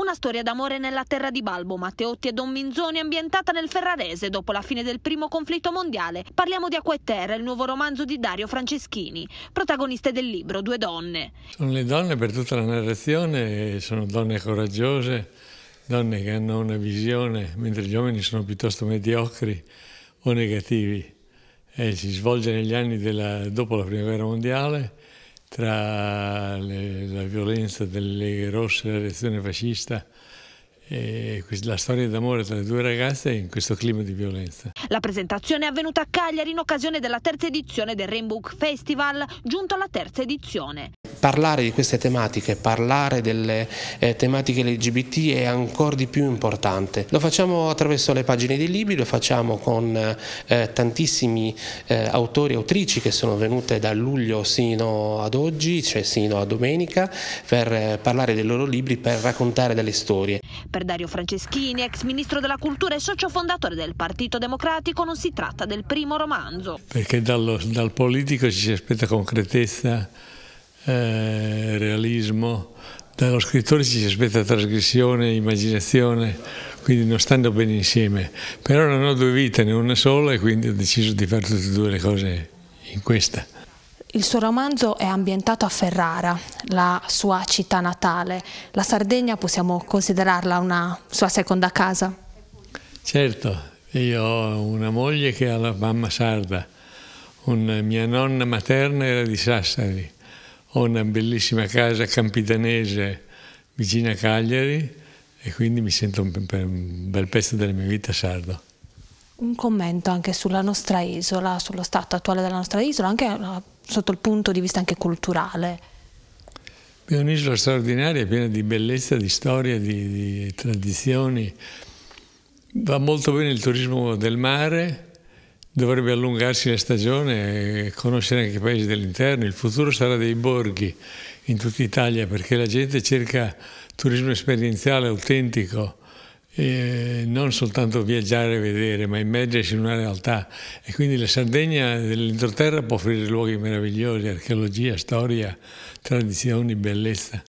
Una storia d'amore nella terra di Balbo, Matteotti e Don Minzoni, ambientata nel Ferrarese dopo la fine del primo conflitto mondiale. Parliamo di Acqua e Terra, il nuovo romanzo di Dario Franceschini, protagoniste del libro Due donne. Sono le donne per tutta la narrazione, sono donne coraggiose, donne che hanno una visione, mentre gli uomini sono piuttosto mediocri o negativi. Eh, si svolge negli anni della, dopo la Prima Guerra Mondiale tra le, la violenza delle rosse e la reazione fascista e la storia d'amore tra le due ragazze in questo clima di violenza. La presentazione è avvenuta a Cagliari in occasione della terza edizione del Rainbow Festival, giunto alla terza edizione parlare di queste tematiche, parlare delle eh, tematiche LGBT è ancora di più importante. Lo facciamo attraverso le pagine dei libri, lo facciamo con eh, tantissimi eh, autori e autrici che sono venute da luglio sino ad oggi, cioè sino a domenica, per eh, parlare dei loro libri, per raccontare delle storie. Per Dario Franceschini, ex ministro della cultura e socio fondatore del Partito Democratico, non si tratta del primo romanzo. Perché dal, dal politico ci si aspetta concretezza eh, realismo, dallo scrittore ci si aspetta trasgressione, immaginazione, quindi non stanno bene insieme. Però non ho due vite, ne una sola e quindi ho deciso di fare tutte e due le cose in questa. Il suo romanzo è ambientato a Ferrara, la sua città natale. La Sardegna possiamo considerarla una sua seconda casa? Certo, io ho una moglie che ha la mamma sarda, una, mia nonna materna era di Sassari ho una bellissima casa campidanese vicino a Cagliari e quindi mi sento un bel pezzo della mia vita sardo. Un commento anche sulla nostra isola, sullo stato attuale della nostra isola, anche eh, sotto il punto di vista anche culturale. È un'isola straordinaria, piena di bellezza, di storia, di, di tradizioni. Va molto bene il turismo del mare, dovrebbe allungarsi la stagione e conoscere anche i paesi dell'interno. Il futuro sarà dei borghi in tutta Italia perché la gente cerca turismo esperienziale, autentico, non soltanto viaggiare e vedere, ma immergersi in una realtà. E quindi la Sardegna dell'entroterra può offrire luoghi meravigliosi, archeologia, storia, tradizioni, bellezza.